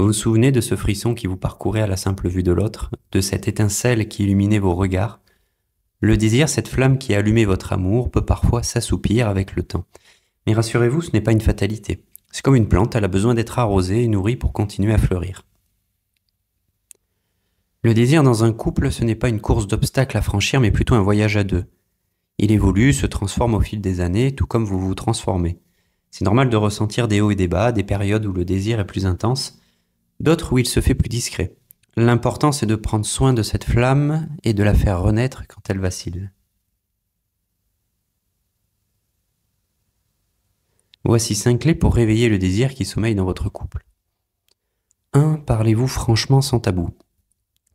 Vous vous souvenez de ce frisson qui vous parcourait à la simple vue de l'autre, de cette étincelle qui illuminait vos regards Le désir, cette flamme qui a allumé votre amour, peut parfois s'assoupir avec le temps. Mais rassurez-vous, ce n'est pas une fatalité. C'est comme une plante, elle a besoin d'être arrosée et nourrie pour continuer à fleurir. Le désir dans un couple, ce n'est pas une course d'obstacles à franchir, mais plutôt un voyage à deux. Il évolue, se transforme au fil des années, tout comme vous vous transformez. C'est normal de ressentir des hauts et des bas, des périodes où le désir est plus intense, d'autres où il se fait plus discret. L'important, c'est de prendre soin de cette flamme et de la faire renaître quand elle vacille. Voici cinq clés pour réveiller le désir qui sommeille dans votre couple. 1. Parlez-vous franchement sans tabou.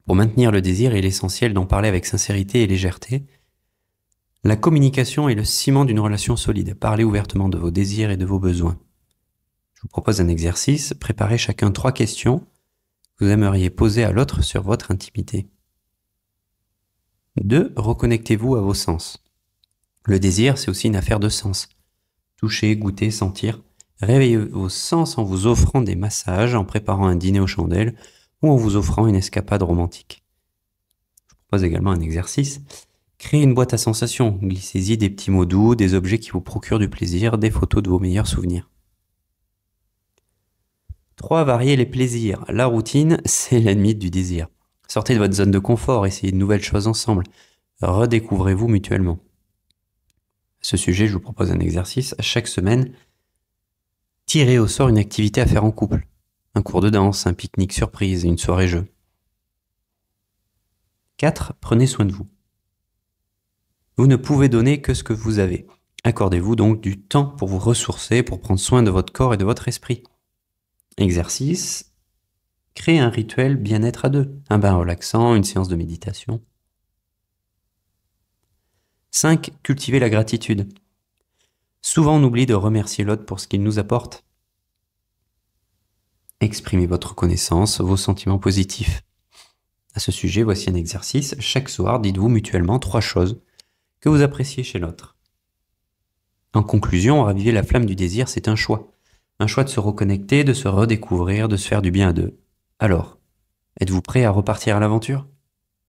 Pour maintenir le désir, il est essentiel d'en parler avec sincérité et légèreté. La communication est le ciment d'une relation solide. Parlez ouvertement de vos désirs et de vos besoins vous propose un exercice. Préparez chacun trois questions que vous aimeriez poser à l'autre sur votre intimité. 2. Reconnectez-vous à vos sens. Le désir, c'est aussi une affaire de sens. Toucher, goûter, sentir. Réveillez vos sens en vous offrant des massages, en préparant un dîner aux chandelles ou en vous offrant une escapade romantique. Je vous propose également un exercice. Créez une boîte à sensations. Glissez-y des petits mots doux, des objets qui vous procurent du plaisir, des photos de vos meilleurs souvenirs. 3. Varier les plaisirs. La routine, c'est l'ennemi du désir. Sortez de votre zone de confort, essayez de nouvelles choses ensemble. Redécouvrez-vous mutuellement. À ce sujet, je vous propose un exercice. Chaque semaine, tirez au sort une activité à faire en couple. Un cours de danse, un pique-nique surprise, une soirée jeu. 4. Prenez soin de vous. Vous ne pouvez donner que ce que vous avez. Accordez-vous donc du temps pour vous ressourcer, pour prendre soin de votre corps et de votre esprit. Exercice. Créer un rituel bien-être à deux. Un bain relaxant, une séance de méditation. 5. Cultiver la gratitude. Souvent on oublie de remercier l'autre pour ce qu'il nous apporte. Exprimez votre connaissance, vos sentiments positifs. À ce sujet, voici un exercice. Chaque soir, dites-vous mutuellement trois choses que vous appréciez chez l'autre. En conclusion, raviver la flamme du désir, c'est un choix. Un choix de se reconnecter, de se redécouvrir, de se faire du bien à deux. Alors, êtes-vous prêt à repartir à l'aventure